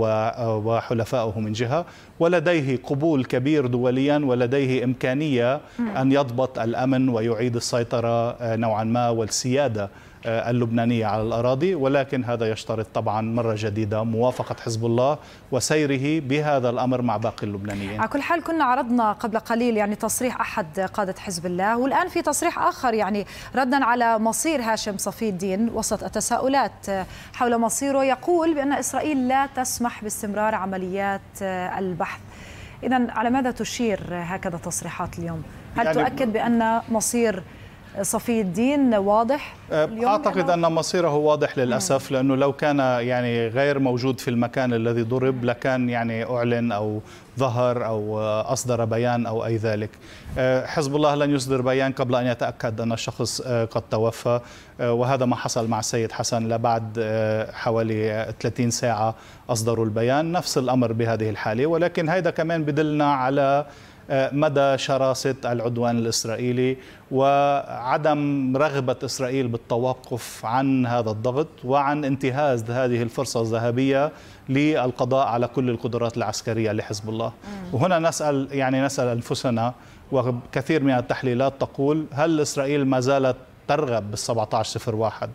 وحلفائه من جهة ولديه قبول كبير دوليا ولديه إمكانية أن يضبط الأمن ويعيد السيطرة نوعا ما والسيادة آه، اللبنانية على الأراضي ولكن هذا يشترط طبعا مرة جديدة موافقة حزب الله وسيره بهذا الأمر مع باقي اللبنانيين على كل حال كنا عرضنا قبل قليل يعني تصريح أحد قادة حزب الله والآن في تصريح آخر يعني ردا على مصير هاشم صفي الدين وسط التساؤلات آه، حول مصيره يقول بأن إسرائيل لا تسمح باستمرار عمليات آه، البحث إذا على ماذا تشير هكذا تصريحات اليوم؟ هل يعني تؤكد بأن مصير صفي الدين واضح أه، اعتقد ان مصيره واضح للاسف لانه لو كان يعني غير موجود في المكان الذي ضرب لكان يعني اعلن او ظهر او أه، اصدر بيان او اي ذلك أه، حزب الله لن يصدر بيان قبل ان يتاكد ان الشخص قد توفى وهذا ما حصل مع السيد حسن لبعد حوالي 30 ساعه اصدروا البيان نفس الامر بهذه الحاله ولكن هذا كمان بدلنا على مدى شراسة العدوان الإسرائيلي وعدم رغبة إسرائيل بالتوقف عن هذا الضغط وعن انتهاز هذه الفرصة الذهبية للقضاء على كل القدرات العسكرية لحزب الله وهنا نسأل يعني نسأل أنفسنا وكثير من التحليلات تقول هل إسرائيل ما زالت ترغب بال 1701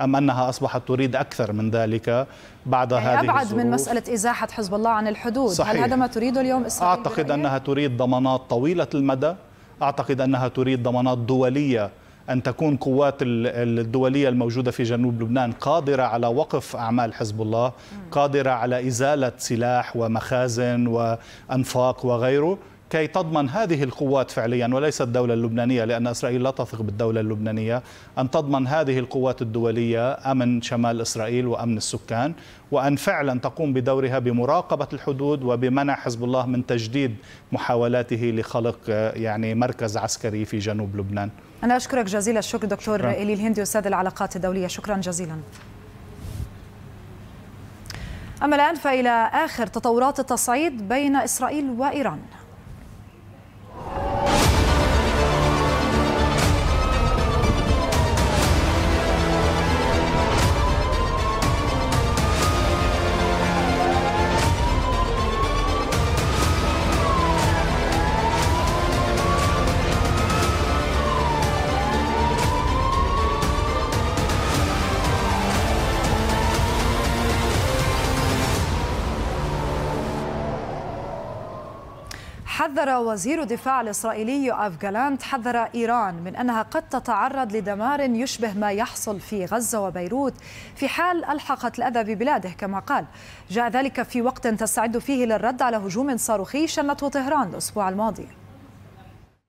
أم أنها أصبحت تريد أكثر من ذلك بعد يعني هذه أبعد الظروف. من مسألة إزاحة حزب الله عن الحدود صحيح. هل هذا ما تريده اليوم إسرائيل؟ أعتقد برأيك؟ أنها تريد ضمانات طويلة المدى أعتقد أنها تريد ضمانات دولية أن تكون قوات الدولية الموجودة في جنوب لبنان قادرة على وقف أعمال حزب الله قادرة على إزالة سلاح ومخازن وأنفاق وغيره كي تضمن هذه القوات فعليا وليس الدولة اللبنانية لأن إسرائيل لا تثق بالدولة اللبنانية أن تضمن هذه القوات الدولية أمن شمال إسرائيل وأمن السكان وأن فعلا تقوم بدورها بمراقبة الحدود وبمنع حزب الله من تجديد محاولاته لخلق آه، يعني مركز عسكري في جنوب لبنان أنا أشكرك جزيل الشكر دكتور شكرا. إلي الهندي أستاذ العلاقات الدولية شكرا جزيلا أما الآن فإلى آخر تطورات التصعيد بين إسرائيل وإيران حذر وزير الدفاع الإسرائيلي أف جالانت حذر إيران من أنها قد تتعرض لدمار يشبه ما يحصل في غزة وبيروت في حال ألحقت الأذى ببلاده كما قال جاء ذلك في وقت تستعد فيه للرد على هجوم صاروخي شنته طهران الأسبوع الماضي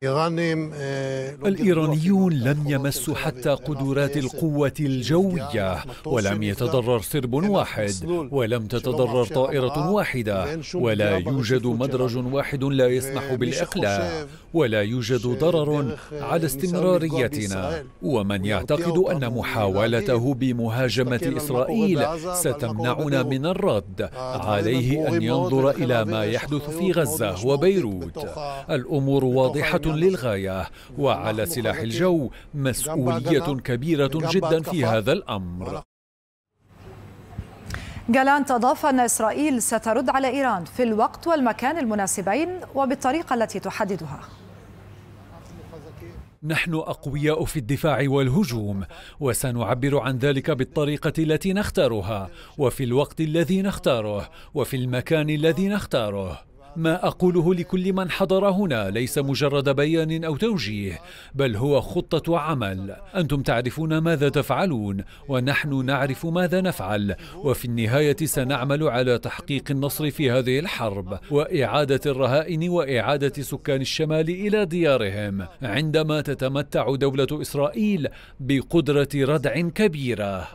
آه، الإيرانيون لم يمسوا حتى قدرات القوة الجوية يعني ولم يتضرر سرب واحد ولم تتضرر طائرة واحدة ولا يوجد مدرج واحد لا إيه، يسمح بالإقلاع ولا يوجد ضرر على استمراريتنا ومن يعتقد أن محاولته بمهاجمة إسرائيل ستمنعنا من الرد آه، عليه أن ينظر إلى ما يحدث في غزة وبيروت الأمور واضحة للغاية وعلى نعم، سلاح الجو مسؤولية كبيرة جدا في هذا الأمر جالانت أضاف أن إسرائيل سترد على إيران في الوقت والمكان المناسبين وبالطريقة التي تحددها نحن اقوياء في الدفاع والهجوم وسنعبر عن ذلك بالطريقه التي نختارها وفي الوقت الذي نختاره وفي المكان الذي نختاره ما أقوله لكل من حضر هنا ليس مجرد بيان أو توجيه بل هو خطة عمل أنتم تعرفون ماذا تفعلون ونحن نعرف ماذا نفعل وفي النهاية سنعمل على تحقيق النصر في هذه الحرب وإعادة الرهائن وإعادة سكان الشمال إلى ديارهم عندما تتمتع دولة إسرائيل بقدرة ردع كبيرة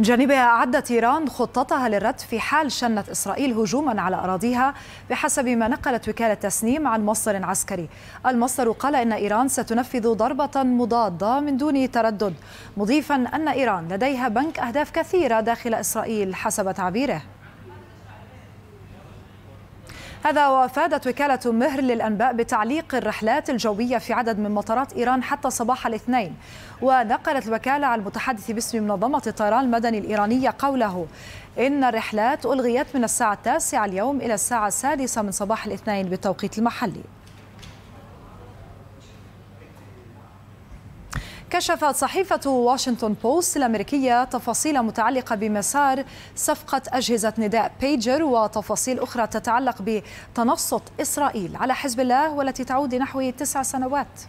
من جانبها أعدت إيران خطتها للرد في حال شنت إسرائيل هجوما على أراضيها بحسب ما نقلت وكالة تسنيم عن مصدر عسكري المصدر قال إن إيران ستنفذ ضربة مضادة من دون تردد مضيفا أن إيران لديها بنك أهداف كثيرة داخل إسرائيل حسب تعبيره هذا وافادت وكالة مهر للأنباء بتعليق الرحلات الجوية في عدد من مطارات إيران حتى صباح الاثنين ونقلت الوكالة على المتحدث باسم منظمة الطيران المدني الإيرانية قوله إن الرحلات ألغيت من الساعة التاسعة اليوم إلى الساعة السادسة من صباح الاثنين بالتوقيت المحلي كشفت صحيفة واشنطن بوست الأمريكية تفاصيل متعلقة بمسار صفقة أجهزة نداء بيجر وتفاصيل أخرى تتعلق بتنصت إسرائيل على حزب الله والتي تعود نحو تسع سنوات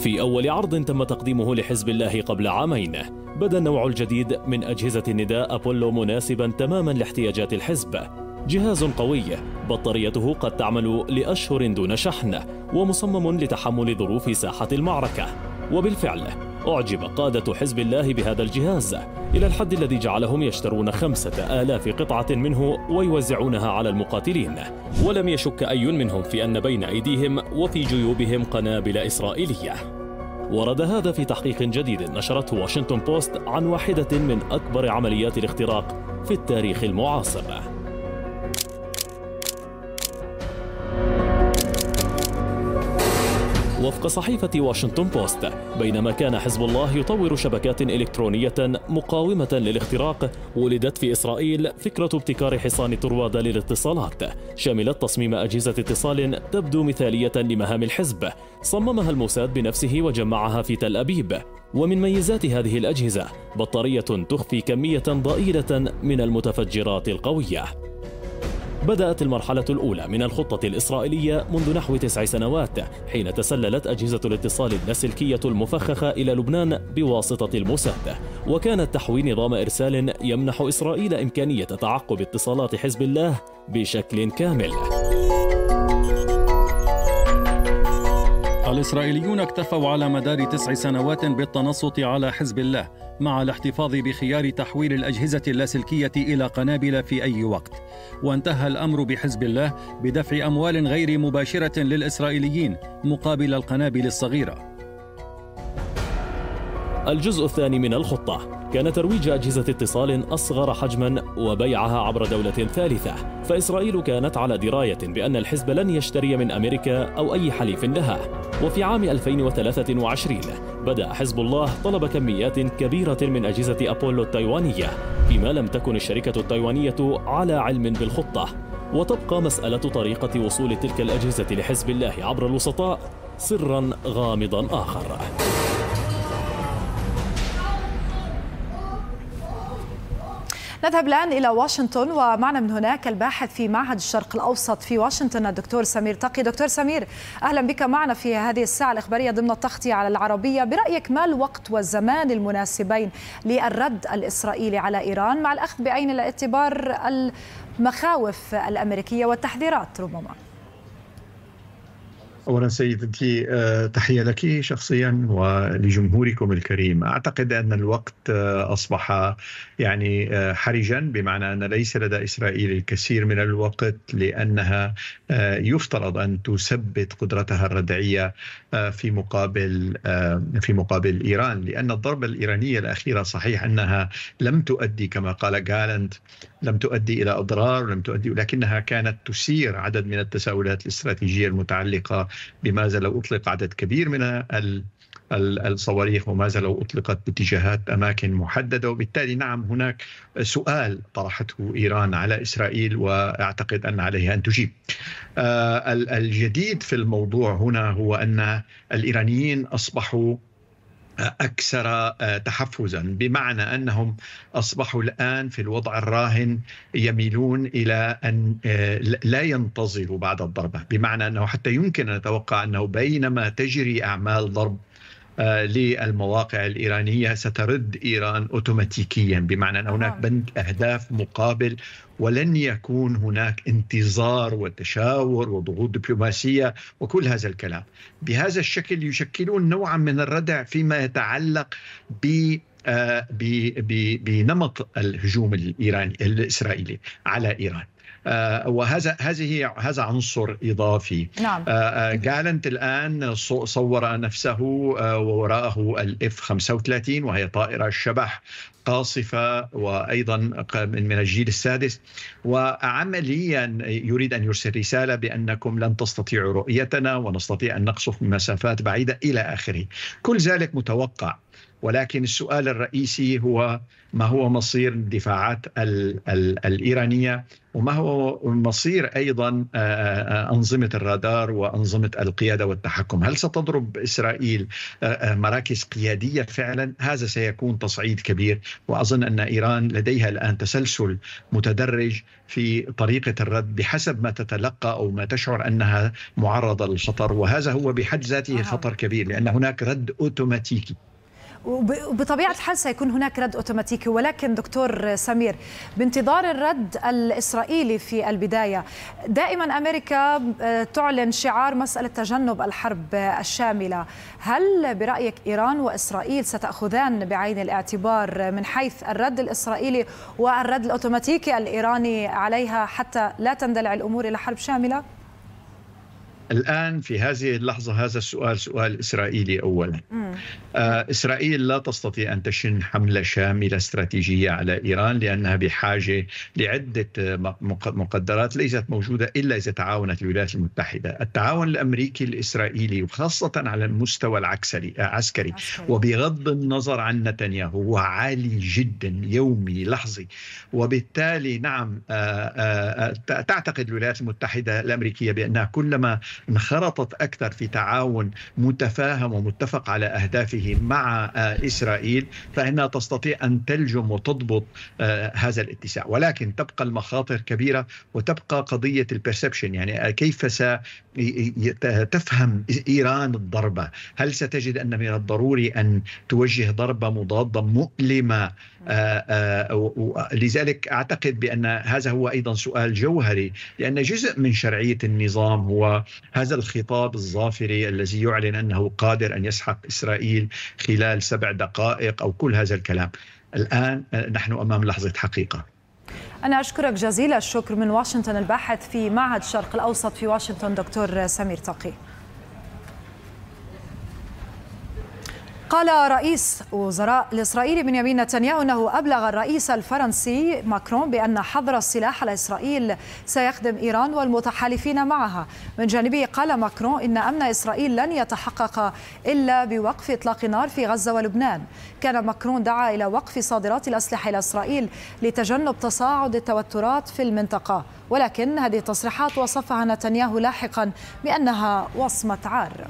في أول عرض تم تقديمه لحزب الله قبل عامين بدا النوع الجديد من أجهزة النداء أبولو مناسبا تماما لاحتياجات الحزب جهاز قوي بطاريته قد تعمل لأشهر دون شحن ومصمم لتحمل ظروف ساحة المعركة وبالفعل أعجب قادة حزب الله بهذا الجهاز إلى الحد الذي جعلهم يشترون خمسة آلاف قطعة منه ويوزعونها على المقاتلين ولم يشك أي منهم في أن بين أيديهم وفي جيوبهم قنابل إسرائيلية ورد هذا في تحقيق جديد نشرته واشنطن بوست عن واحدة من أكبر عمليات الاختراق في التاريخ المعاصر وفق صحيفة واشنطن بوست بينما كان حزب الله يطور شبكات إلكترونية مقاومة للاختراق ولدت في إسرائيل فكرة ابتكار حصان طروادة للاتصالات شملت تصميم أجهزة اتصال تبدو مثالية لمهام الحزب صممها الموساد بنفسه وجمعها في تل أبيب ومن ميزات هذه الأجهزة بطارية تخفي كمية ضئيلة من المتفجرات القوية بدأت المرحلة الأولى من الخطة الإسرائيلية منذ نحو تسع سنوات حين تسللت أجهزة الاتصال اللاسلكية المفخخة إلى لبنان بواسطة الموساد وكانت تحوي نظام إرسال يمنح إسرائيل إمكانية تعقب اتصالات حزب الله بشكل كامل الإسرائيليون اكتفوا على مدار تسع سنوات بالتنصت على حزب الله مع الاحتفاظ بخيار تحويل الأجهزة اللاسلكية إلى قنابل في أي وقت وانتهى الأمر بحزب الله بدفع أموال غير مباشرة للإسرائيليين مقابل القنابل الصغيرة الجزء الثاني من الخطة كان ترويج أجهزة اتصال أصغر حجما وبيعها عبر دولة ثالثة فإسرائيل كانت على دراية بأن الحزب لن يشتري من أمريكا أو أي حليف لها وفي عام 2023 بدأ حزب الله طلب كميات كبيرة من أجهزة أبولو التايوانية فيما لم تكن الشركة التايوانية على علم بالخطة وتبقى مسألة طريقة وصول تلك الأجهزة لحزب الله عبر الوسطاء سرا غامضا آخر نذهب الآن إلى واشنطن ومعنا من هناك الباحث في معهد الشرق الأوسط في واشنطن الدكتور سمير تقي دكتور سمير أهلا بك معنا في هذه الساعة الإخبارية ضمن التغطية على العربية برأيك ما الوقت والزمان المناسبين للرد الإسرائيلي على إيران مع الأخذ بعين الاعتبار المخاوف الأمريكية والتحذيرات ربما اولا سيدتي آه، تحيه لك شخصيا ولجمهوركم الكريم اعتقد ان الوقت آه، اصبح يعني آه، حرجا بمعنى ان ليس لدى اسرائيل الكثير من الوقت لانها يفترض ان تثبت قدرتها الردعيه في مقابل في مقابل ايران لان الضربه الايرانيه الاخيره صحيح انها لم تؤدي كما قال جالنت لم تؤدي الى اضرار لم تؤدي لكنها كانت تثير عدد من التساؤلات الاستراتيجيه المتعلقه بماذا لو أطلق عدد كبير من الصواريخ وماذا لو أطلقت باتجاهات أماكن محددة وبالتالي نعم هناك سؤال طرحته إيران على إسرائيل وأعتقد أن عليها أن تجيب آه، الجديد في الموضوع هنا هو أن الإيرانيين أصبحوا اكثر آه، تحفزا بمعنى انهم اصبحوا الان في الوضع الراهن يميلون الى ان آه، لا ينتظروا بعد الضربه بمعنى انه حتى يمكن ان نتوقع انه بينما تجري اعمال ضرب آه، للمواقع الإيرانية سترد إيران أوتوماتيكيا بمعنى أن هناك نعم. بند أهداف مقابل ولن يكون هناك انتظار وتشاور وضغوط دبلوماسية وكل هذا الكلام بهذا الشكل يشكلون نوعا من الردع فيما يتعلق ب آه، بنمط الهجوم الإيراني الإسرائيلي على إيران آه، وهذا هذه هذا عنصر اضافي نعم. جالنت آه، آه، الان صور نفسه ووراءه الاف 35 وهي طائره الشبح قاصفة وأيضا من الجيل السادس وعمليا يريد أن يرسل رسالة بأنكم لن تستطيعوا رؤيتنا ونستطيع أن نقصف من مسافات بعيدة إلى آخره كل ذلك متوقع ولكن السؤال الرئيسي هو ما هو مصير الدفاعات الـ الـ الإيرانية وما هو مصير أيضا آه، آه، آه، أنظمة الرادار وأنظمة القيادة والتحكم هل ستضرب إسرائيل مراكز قيادية فعلا هذا سيكون تصعيد كبير وأظن أن إيران لديها الآن تسلسل متدرج في طريقة الرد بحسب ما تتلقى أو ما تشعر أنها معرضة للخطر وهذا هو بحد ذاته خطر كبير لأن هناك رد أوتوماتيكي وبطبيعه الحال سيكون هناك رد اوتوماتيكي ولكن دكتور سمير بانتظار الرد الاسرائيلي في البدايه دائما امريكا آه، تعلن شعار مساله تجنب الحرب الشامله هل برايك ايران واسرائيل ستاخذان بعين الاعتبار من حيث الرد الاسرائيلي والرد الاوتوماتيكي الايراني عليها حتى لا تندلع الامور الى حرب شامله الآن في هذه اللحظة هذا السؤال سؤال إسرائيلي أولا آه إسرائيل لا تستطيع أن تشن حملة شاملة استراتيجية على إيران لأنها بحاجة لعدة آه، مقدرات ليست موجودة إلا إذا تعاونت الولايات المتحدة التعاون الأمريكي الإسرائيلي وخاصة على المستوى العسكري آه، عسكري وبغض النظر عن نتنياهو هو عالي جدا يومي لحظي وبالتالي نعم آه، تعتقد الولايات المتحدة الأمريكية بأنها كلما انخرطت أكثر في تعاون متفاهم ومتفق على أهدافه مع آه، إسرائيل فإنها تستطيع أن تلجم وتضبط آه، هذا الاتساع ولكن تبقى المخاطر كبيرة وتبقى قضية البرسبشن يعني كيف س تفهم إيران الضربة هل ستجد أن من الضروري أن توجه ضربة مضادة مؤلمة آه، آه، لذلك أعتقد بأن هذا هو أيضا سؤال جوهري لأن جزء من شرعية النظام هو هذا الخطاب الظافري الذي يعلن أنه قادر أن يسحق إسرائيل خلال سبع دقائق أو كل هذا الكلام الآن آه، نحن أمام لحظة حقيقة أنا أشكرك جزيل الشكر من واشنطن الباحث في معهد الشرق الأوسط في واشنطن دكتور سمير تقي قال رئيس وزراء الإسرائيلي بنيامين نتنياهو أنه أبلغ الرئيس الفرنسي ماكرون بأن حظر السلاح على إسرائيل سيخدم إيران والمتحالفين معها من جانبه قال ماكرون إن أمن إسرائيل لن يتحقق إلا بوقف إطلاق نار في غزة ولبنان كان ماكرون دعا إلى وقف صادرات الأسلحة إلى إسرائيل لتجنب تصاعد التوترات في المنطقة ولكن هذه التصريحات وصفها نتنياهو لاحقا بأنها وصمة عار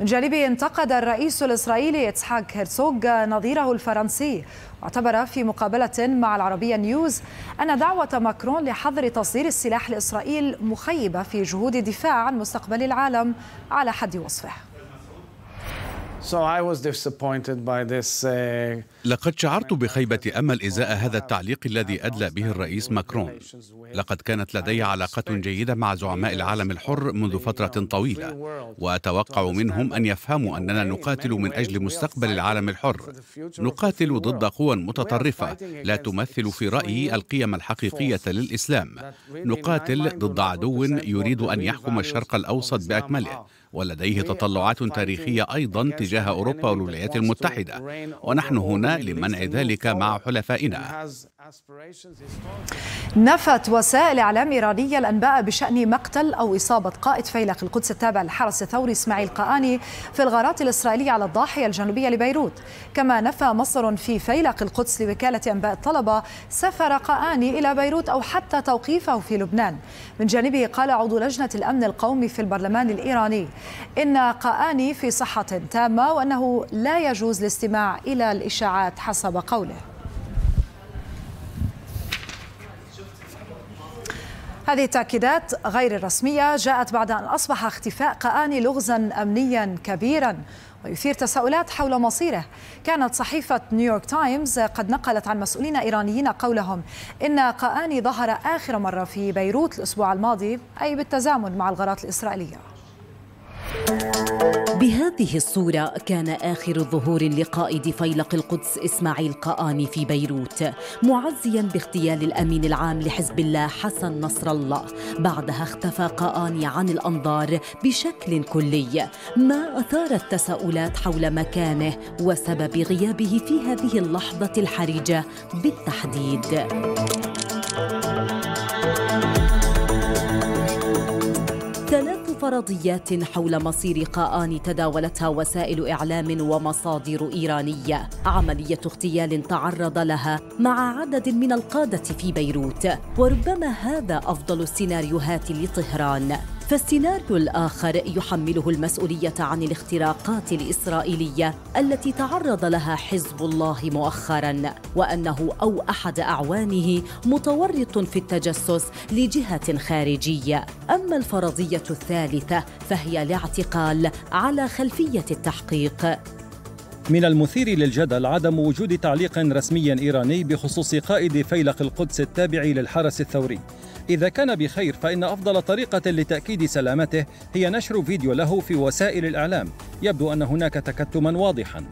من جانبه انتقد الرئيس الإسرائيلي إتسحاق هرسوغ نظيره الفرنسي واعتبر في مقابلة مع العربية نيوز أن دعوة ماكرون لحظر تصدير السلاح لإسرائيل مخيبة في جهود الدفاع عن مستقبل العالم على حد وصفه. So I was disappointed by this uh... لقد شعرت بخيبة أمل إزاء هذا التعليق الذي أدلى به الرئيس ماكرون لقد كانت لدي علاقة جيدة مع زعماء العالم الحر منذ فترة طويلة وأتوقع منهم أن يفهموا أننا نقاتل من أجل مستقبل العالم الحر نقاتل ضد قوى متطرفة لا تمثل في رأيي القيم الحقيقية للإسلام نقاتل ضد عدو يريد أن يحكم الشرق الأوسط بأكمله ولديه تطلعات تاريخية أيضا تجاه أوروبا والولايات المتحدة ونحن هنا لمنع ذلك مع حلفائنا نفت وسائل إعلام إيرانية الأنباء بشأن مقتل أو إصابة قائد فيلق القدس التابع للحرس الثوري إسماعيل قاني في الغارات الإسرائيلية على الضاحية الجنوبية لبيروت كما نفى مصدر في فيلق القدس لوكالة أنباء الطلبة سفر قاني إلى بيروت أو حتى توقيفه في لبنان من جانبه قال عضو لجنة الأمن القومي في البرلمان الإيراني إن قاني في صحة تامة وأنه لا يجوز الاستماع إلى الإشاعات حسب قوله هذه التاكيدات غير الرسميه جاءت بعد ان اصبح اختفاء قاني لغزا امنيا كبيرا ويثير تساؤلات حول مصيره كانت صحيفة نيويورك تايمز قد نقلت عن مسؤولين إيرانيين قولهم إن قآني ظهر آخر مرة في بيروت الأسبوع الماضي أي بالتزامن مع الغارات الإسرائيلية بهذه الصورة كان آخر ظهور لقائد فيلق القدس إسماعيل قآني في بيروت معزيا باغتيال الأمين العام لحزب الله حسن نصر الله بعدها اختفى قآني عن الأنظار بشكل كلي ما أثار التساؤلات حول مكانه وسبب غيابه في هذه اللحظة الحرجة بالتحديد فرضيات حول مصير قاآن تداولتها وسائل إعلام ومصادر إيرانية عملية اغتيال تعرض لها مع عدد من القادة في بيروت وربما هذا أفضل السيناريوهات لطهران فالسيناريو الآخر يحمله المسؤولية عن الاختراقات الإسرائيلية التي تعرض لها حزب الله مؤخرا وأنه أو أحد أعوانه متورط في التجسس لجهة خارجية أما الفرضية الثالثة فهي الاعتقال على خلفية التحقيق من المثير للجدل عدم وجود تعليق رسمي ايراني بخصوص قائد فيلق القدس التابع للحرس الثوري إذا كان بخير فإن أفضل طريقة لتأكيد سلامته هي نشر فيديو له في وسائل الإعلام يبدو أن هناك تكتما واضحا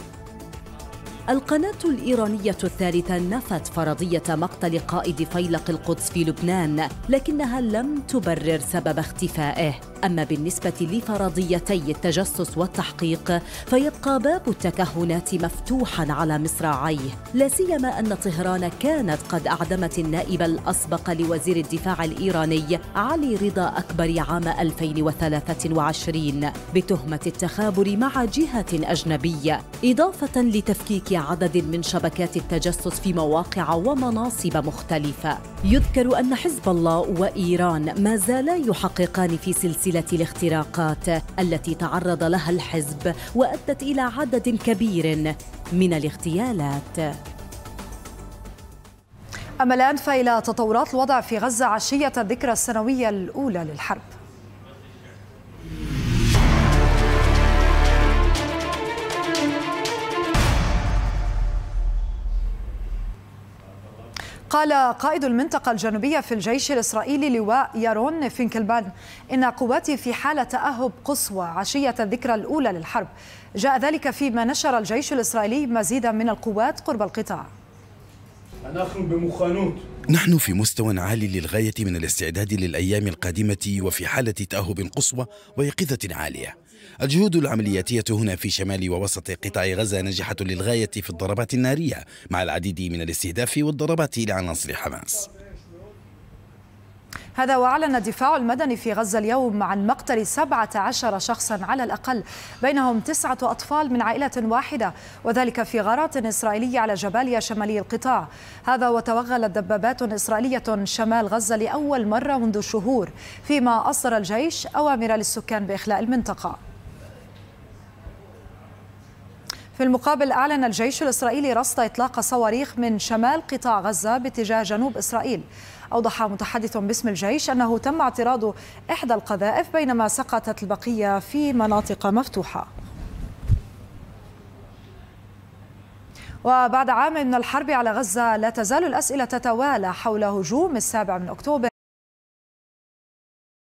القناة الإيرانية الثالثة نفت فرضية مقتل قائد فيلق القدس في لبنان لكنها لم تبرر سبب اختفائه أما بالنسبة لفرضيتي التجسس والتحقيق فيبقى باب التكهنات مفتوحا على مصراعيه لا سيما أن طهران كانت قد أعدمت النائب الأسبق لوزير الدفاع الإيراني علي رضا أكبر عام 2023 بتهمة التخابر مع جهة أجنبية إضافة لتفكيك عدد من شبكات التجسس في مواقع ومناصب مختلفة يذكر أن حزب الله وإيران ما زالا يحققان في سلسلة سلسله الاختراقات التي تعرض لها الحزب وادت الى عدد كبير من الاغتيالات اما الان فالى تطورات الوضع في غزه عشيه الذكرى السنويه الاولى للحرب قال قائد المنطقة الجنوبية في الجيش الإسرائيلي لواء يارون فينكلبان إن قواته في حالة تأهب قصوى عشية الذكرى الأولى للحرب جاء ذلك فيما نشر الجيش الإسرائيلي مزيدا من القوات قرب القطاع نحن بمخانوت نحن في مستوى عال للغاية من الاستعداد للأيام القادمة وفي حالة تأهب قصوى ويقظة عالية الجهود العملياتية هنا في شمال ووسط قطاع غزة نجحت للغاية في الضربات النارية مع العديد من الاستهداف والضربات لعناصر حماس هذا وأعلن الدفاع المدني في غزة اليوم عن مقتل 17 شخصا على الأقل بينهم تسعة أطفال من عائلة واحدة وذلك في غارات إسرائيلية على جباليا شمالي القطاع هذا وتوغلت دبابات إسرائيلية شمال غزة لأول مرة منذ شهور فيما أصدر الجيش أوامر للسكان بإخلاء المنطقة في المقابل أعلن الجيش الإسرائيلي رصد إطلاق صواريخ من شمال قطاع غزة باتجاه جنوب إسرائيل أوضح متحدث باسم الجيش أنه تم اعتراض إحدى القذائف بينما سقطت البقية في مناطق مفتوحة وبعد عام من الحرب على غزة لا تزال الأسئلة تتوالى حول هجوم السابع من أكتوبر